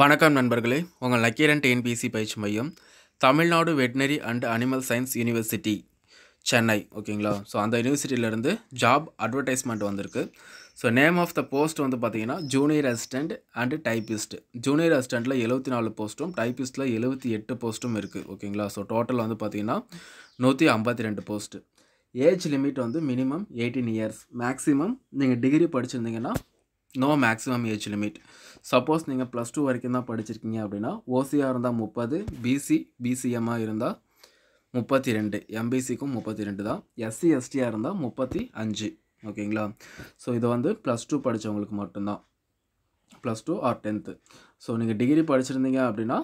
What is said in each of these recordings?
வணக்கம் நண்பர்களே உங்கள் லக்கீரன் டிஎன்பிசி பயிற்சி மையம் Tamil Nadu veterinary and animal science university Chennai ஓகேங்களா ஸோ அந்த யூனிவர்சிட்டியிலேருந்து ஜாப் அட்வர்டைஸ்மெண்ட் வந்திருக்கு so name of the post வந்து பார்த்தீங்கன்னா junior assistant and typist junior அசிஸ்டண்ட்டில் எழுபத்தி நாலு போஸ்ட்டும் டைப்பிஸ்ட்டில் எழுபத்தி எட்டு போஸ்ட்டும் இருக்குது ஓகேங்களா ஸோ டோட்டல் வந்து பார்த்தீங்கன்னா நூற்றி ஐம்பத்தி ரெண்டு போஸ்ட்டு ஏஜ் லிமிட் வந்து மினிமம் எயிட்டீன் இயர்ஸ் மேக்ஸிமம் நீங்கள் டிகிரி படிச்சிருந்தீங்கன்னா no maximum age limit suppose நீங்கள் ப்ளஸ் டூ வரைக்கும் தான் படிச்சிருக்கீங்க அப்படின்னா ஓசியாக இருந்தால் முப்பது பிசி பிசிஎம்மாக இருந்தால் முப்பத்தி ரெண்டு எம்பிசிக்கும் முப்பத்தி ரெண்டு தான் எஸ்சி எஸ்டியாக இருந்தால் முப்பத்தி அஞ்சு ஓகேங்களா ஸோ இது வந்து ப்ளஸ் டூ படித்தவங்களுக்கு மட்டும்தான் plus two or tenth so நீங்கள் டிகிரி படிச்சிருந்தீங்க அப்படின்னா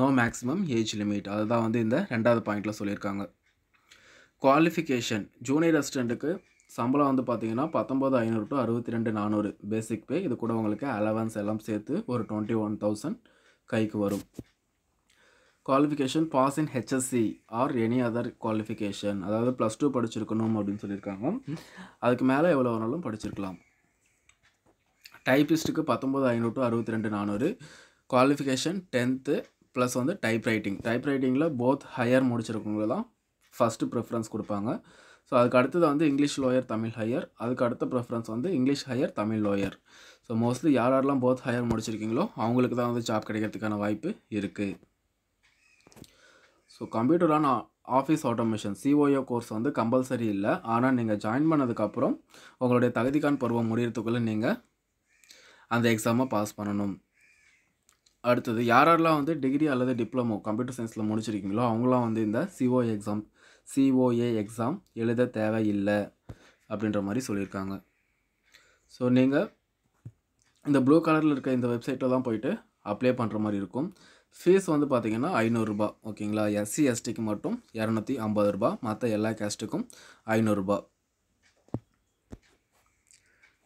நோ மேக்ஸிமம் ஏஜ் லிமிட் அதுதான் வந்து இந்த ரெண்டாவது பாயிண்ட்டில் சொல்லியிருக்காங்க குவாலிஃபிகேஷன் ஜூனியர் அசிஸ்டண்ட்டுக்கு சம்பளம் வந்து பார்த்தீங்கன்னா பத்தொம்போது ஐநூறு டு அறுபத்தி ரெண்டு நானூறு பேசிக் பே இது கூட உங்களுக்கு அலவன்ஸ் எல்லாம் சேர்த்து ஒரு டுவெண்ட்டி ஒன் தௌசண்ட் கைக்கு வரும் qualification pass in HSC or any other qualification அதாவது ப்ளஸ் டூ படிச்சிருக்கணும் அப்படின்னு சொல்லியிருக்காங்க அதுக்கு மேலே எவ்வளோ வேணாலும் படிச்சிருக்கலாம் டைப்பிஸ்ட்டுக்கு பத்தொம்போது ஐநூறு டு அறுபத்தி ரெண்டு நானூறு குவாலிஃபிகேஷன் டென்த்து ப்ளஸ் வந்து டைப் ரைட்டிங் டைப் ரைட்டிங்கில் போத் ஹையர் முடிச்சிருக்கவங்க தான் ஃபஸ்ட்டு ப்ரிஃபரன்ஸ் கொடுப்பாங்க ஸோ அதுக்கு அடுத்தது வந்து இங்கிலீஷ் லோயர் தமிழ் ஹையர் அதுக்கு அடுத்த ப்ரிஃபரன்ஸ் வந்து English higher Tamil lower so mostly யார் யாரெல்லாம் போத் ஹையர் முடிச்சிருக்கீங்களோ அவங்களுக்கு தான் வந்து ஜாப் கிடைக்கிறதுக்கான வாய்ப்பு இருக்குது ஸோ கம்ப்யூட்டரான ஆஃபீஸ் ஆட்டோமேஷன் சிஓஓ கோர்ஸ் வந்து கம்பல்சரி இல்லை ஆனால் நீங்கள் ஜாயின் பண்ணதுக்கப்புறம் உங்களுடைய தகுதிக்கான் பருவம் முடிகிறதுக்குள்ளே நீங்கள் அந்த எக்ஸாமை பாஸ் பண்ணணும் அடுத்தது யாரெல்லாம் வந்து டிகிரி அல்லது டிப்ளமோ கம்ப்யூட்டர் சயின்ஸில் முடிச்சிருக்கீங்களோ அவங்களாம் வந்து இந்த சிஓஏ எக்ஸாம் சிஓஏ எக்ஸாம் எழுத தேவையில்லை அப்படின்ற மாதிரி சொல்லியிருக்காங்க ஸோ நீங்கள் இந்த ப்ளூ கலரில் இருக்க இந்த வெப்சைட்டில் தான் போயிட்டு அப்ளை பண்ணுற மாதிரி இருக்கும் ஃபீஸ் வந்து பார்த்திங்கன்னா ஐநூறுரூபா ஓகேங்களா எஸ்சி எஸ்டிக்கு மட்டும் இரநூத்தி ஐம்பது ரூபா மற்ற எல்லா கேஸ்ட்டுக்கும் ஐநூறுரூபா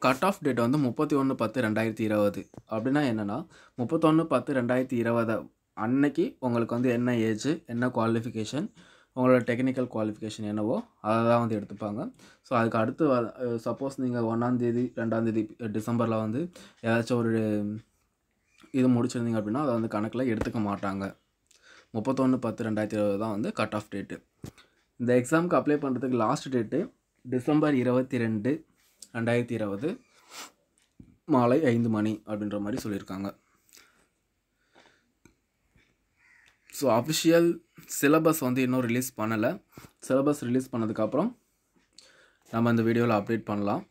கட் ஆஃப் டேட் வந்து முப்பத்தி ஒன்று பத்து ரெண்டாயிரத்தி இருபது அப்படின்னா என்னென்னா முப்பத்தொன்று பத்து ரெண்டாயிரத்தி இருபது அன்னைக்கு உங்களுக்கு வந்து என்ன ஏஜ் என்ன குவாலிஃபிகேஷன் உங்களோட டெக்னிக்கல் குவாலிஃபிகேஷன் என்னவோ அதை தான் வந்து எடுத்துப்பாங்க ஸோ அதுக்கு அடுத்து சப்போஸ் நீங்கள் ஒன்றாந்தேதி ரெண்டாந்தேதி டிசம்பரில் வந்து ஏதாச்சும் ஒரு இது முடிச்சிருந்தீங்க அப்படின்னா அதை வந்து கணக்கில் எடுத்துக்க மாட்டாங்க முப்பத்தொன்று பத்து ரெண்டாயிரத்தி இருபது தான் வந்து கட் ஆஃப் டேட்டு இந்த எக்ஸாமுக்கு அப்ளை பண்ணுறதுக்கு லாஸ்ட் டேட்டு டிசம்பர் இருபத்தி ரெண்டு ரெண்டாயிரத்தி இருபது மாலை ஐந்து மணி அப்படின்ற மாதிரி சொல்லியிருக்காங்க ஸோ அஃபிஷியல் சிலபஸ் வந்து இன்னும் ரிலீஸ் பண்ணலை சிலபஸ் ரிலீஸ் பண்ணதுக்கப்புறம் நம்ம அந்த வீடியோவில் அப்டேட் பண்ணலாம்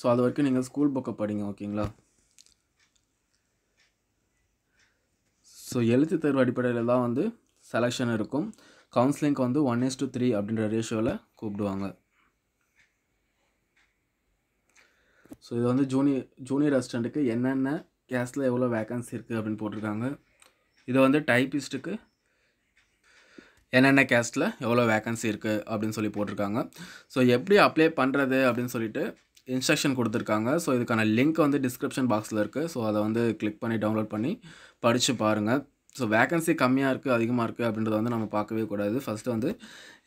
ஸோ அது வரைக்கும் நீங்கள் ஸ்கூல் புக்கை படிங்க ஓகேங்களா ஸோ எழுத்து தேர்வு அடிப்படையில் தான் வந்து செலெக்ஷன் இருக்கும் கவுன்சிலிங்க்கு வந்து ஒன் எஸ் டூ த்ரீ அப்படின்ற ரேஷியோவில் கூப்பிடுவாங்க ஸோ இது வந்து ஜூனியர் ஜூனியர் அசிஸ்டண்ட்டுக்கு என்னென்ன கேஸில் எவ்வளோ வேக்கன்சி இருக்குது அப்படின்னு போட்டிருக்காங்க இது வந்து டைப்பிஸ்ட்டுக்கு என்னென்ன கேஸ்ட்டில் எவ்வளோ வேக்கன்சி இருக்குது அப்படின்னு சொல்லி போட்டிருக்காங்க ஸோ எப்படி அப்ளை பண்ணுறது அப்படின்னு சொல்லிட்டு இன்ஸ்ட்ரக்ஷன் கொடுத்துருக்காங்க ஸோ இதுக்கான லிங்க் வந்து டிஸ்கிரிப்ஷன் பாக்ஸில் இருக்குது ஸோ அதை வந்து கிளிக் பண்ணி டவுன்லோட் பண்ணி படித்து பாருங்கள் ஸோ வேக்கன்சி கம்மியாக இருக்குது அதிகமாக இருக்குது அப்படின்றத வந்து நம்ம பார்க்கவே கூடாது ஃபஸ்ட்டு வந்து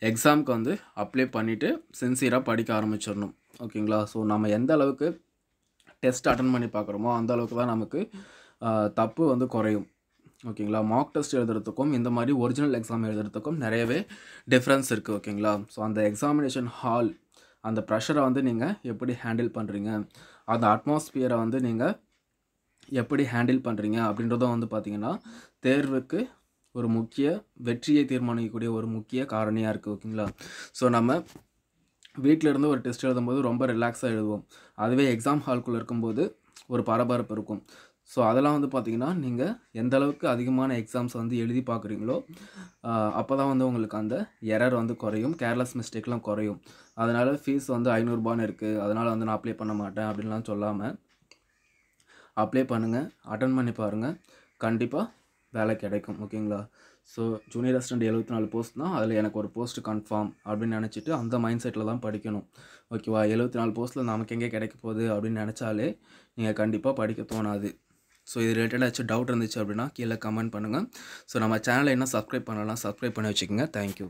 எக்ஸாமுக்கு வந்து அப்ளை பண்ணிவிட்டு சின்சியராக படிக்க ஆரம்பிச்சிடணும் ஓகேங்களா ஸோ நம்ம எந்த அளவுக்கு டெஸ்ட் அட்டன் பண்ணி பார்க்குறோமோ அந்த அளவுக்கு தான் நமக்கு தப்பு வந்து குறையும் ஓகேங்களா மார்க் டெஸ்ட் எழுதுறதுக்கும் இந்த மாதிரி ஒரிஜினல் எக்ஸாம் எழுதுறதுக்கும் நிறையவே டிஃப்ரென்ஸ் இருக்குது ஓகேங்களா ஸோ அந்த எக்ஸாமினேஷன் ஹால் அந்த ப்ரெஷரை வந்து நீங்கள் எப்படி ஹேண்டில் பண்ணுறீங்க அந்த அட்மாஸ்பியரை வந்து நீங்கள் எப்படி ஹேண்டில் பண்ணுறீங்க அப்படின்றதும் வந்து பார்த்திங்கன்னா தேர்வுக்கு ஒரு முக்கிய வெற்றியை தீர்மானிக்கக்கூடிய ஒரு முக்கிய காரணியாக இருக்குது ஓகேங்களா ஸோ நம்ம வீட்டிலேருந்து ஒரு டெஸ்ட் எழுதும்போது ரொம்ப ரிலாக்ஸாக எழுதுவோம் அதுவே எக்ஸாம் ஹால்குள்ளே இருக்கும்போது ஒரு பரபரப்பு இருக்கும் ஸோ அதெல்லாம் வந்து பார்த்திங்கன்னா நீங்கள் எந்த அளவுக்கு அதிகமான எக்ஸாம்ஸ் வந்து எழுதி பார்க்குறீங்களோ அப்போ தான் வந்து உங்களுக்கு அந்த எரர் வந்து குறையும் கேர்லெஸ் மிஸ்டேக்லாம் குறையும் அதனால் ஃபீஸ் வந்து ஐநூறுரூபான்னு இருக்குது அதனால் வந்து நான் அப்ளை பண்ண மாட்டேன் அப்படின்லாம் சொல்லாமல் அப்ளை பண்ணுங்கள் அட்டன் பண்ணி பாருங்கள் கண்டிப்பாக வேலை கிடைக்கும் ஓகேங்களா ஸோ ஜூனியர் அசிஸ்டண்ட் எழுபத்தி நாலு போஸ்ட் தான் அதில் எனக்கு ஒரு போஸ்ட் கன்ஃபார்ம் அப்படின்னு நினச்சிட்டு அந்த மைண்ட் செட்டில் தான் படிக்கணும் ஓகேவா எழுபத்தி நாலு போஸ்ட்டில் நமக்கு எங்கே கிடைக்க போகுது அப்படின்னு நினச்சாலே நீங்கள் கண்டிப்பாக படிக்க தோணாது ஸோ இது ரிலேட்டடாக ஏதாச்சும் டவுட் இருந்துச்சு அப்படின்னா கீழே கமெண்ட் பண்ணுங்கள் ஸோ நம்ம சேனலை என்ன சப்ஸ்கிரைப் பண்ணலாம் சப்ஸ்கிரைப் பண்ணி வச்சுக்கோங்க தேங்க்யூ